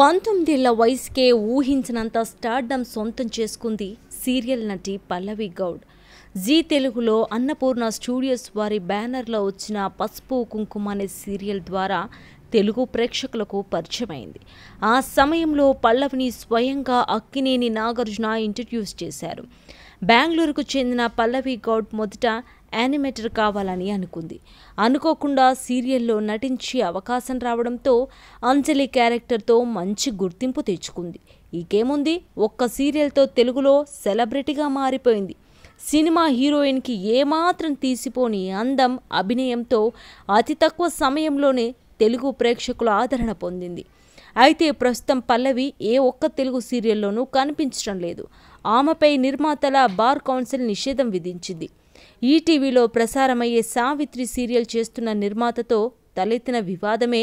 పంతొమ్మిదేళ్ల వయసుకే ఊహించినంత stardom సొంతం చేసుకుంది serial నటి పల్లవి గౌడ్ జీ తెలుగులో అన్నపూర్ణ స్టూడియోస్ వారి బ్యానర్లో వచ్చిన పసుపు కుంకుమ అనే సీరియల్ ద్వారా తెలుగు ప్రేక్షకులకు పరిచయమైంది ఆ సమయంలో పల్లవిని స్వయంగా అక్కినేని నాగార్జున ఇంట్రడ్యూస్ చేశారు బెంగళూరుకు చెందిన పల్లవి గౌడ్ మొదట యానిమేటర్ కావాలని అనుకుంది అనుకోకుండా సీరియల్లో నటించి అవకాశం రావడంతో అంజలి క్యారెక్టర్తో మంచి గుర్తింపు తెచ్చుకుంది ఇకేముంది ఒక్క సీరియల్తో తెలుగులో సెలబ్రిటీగా మారిపోయింది సినిమా హీరోయిన్కి ఏమాత్రం తీసిపోని అందం అభినయంతో అతి తక్కువ సమయంలోనే తెలుగు ప్రేక్షకుల ఆదరణ పొందింది అయితే ప్రస్తుతం పల్లవి ఏ ఒక్క తెలుగు సీరియల్లోనూ కనిపించడం లేదు ఆమెపై నిర్మాతల బార్ కౌన్సిల్ నిషేధం విధించింది ఈటీవీలో ప్రసారమయ్యే సావిత్రి సీరియల్ చేస్తున్న నిర్మాతతో తలెత్తిన వివాదమే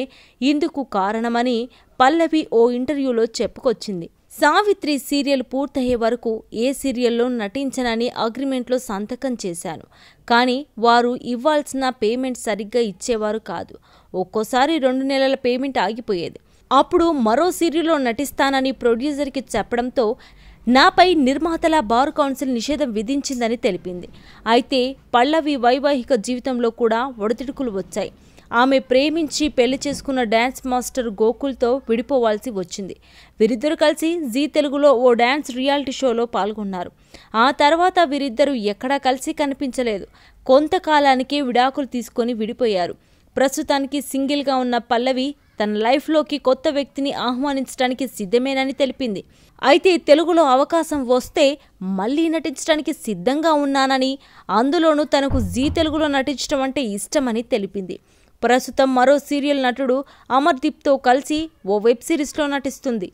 ఇందుకు కారణమని పల్లవి ఓ ఇంటర్వ్యూలో చెప్పుకొచ్చింది సావిత్రి సీరియల్ పూర్తయ్యే వరకు ఏ సీరియల్లో నటించనని అగ్రిమెంట్లో సంతకం చేశాను కానీ వారు ఇవ్వాల్సిన పేమెంట్ సరిగ్గా ఇచ్చేవారు కాదు ఒక్కోసారి రెండు నెలల పేమెంట్ ఆగిపోయేది అప్పుడు మరో సీరియల్లో నటిస్తానని ప్రొడ్యూసర్కి చెప్పడంతో నాపై నిర్మాతల బార్ కౌన్సిల్ నిషేధం విధించిందని తెలిపింది అయితే పల్లవి వైవాహిక జీవితంలో కూడా ఒడితిడుకులు వచ్చాయి ఆమె ప్రేమించి పెళ్లి చేసుకున్న డ్యాన్స్ మాస్టర్ గోకుల్తో విడిపోవాల్సి వచ్చింది వీరిద్దరు కలిసి జీ తెలుగులో ఓ డ్యాన్స్ రియాలిటీ షోలో పాల్గొన్నారు ఆ తర్వాత వీరిద్దరూ ఎక్కడా కలిసి కనిపించలేదు కొంతకాలానికి విడాకులు తీసుకొని విడిపోయారు ప్రస్తుతానికి సింగిల్గా ఉన్న పల్లవి తన లైఫ్లోకి కొత్త వ్యక్తిని ఆహ్వానించడానికి సిద్ధమేనని తెలిపింది అయితే తెలుగులో అవకాశం వస్తే మళ్ళీ నటించడానికి సిద్ధంగా ఉన్నానని అందులోనూ తనకు జీ తెలుగులో నటించడం అంటే ఇష్టమని తెలిపింది ప్రస్తుతం మరో సీరియల్ నటుడు అమర్దీప్తో కలిసి ఓ వెబ్ సిరీస్లో నటిస్తుంది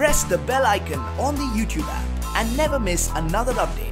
Press the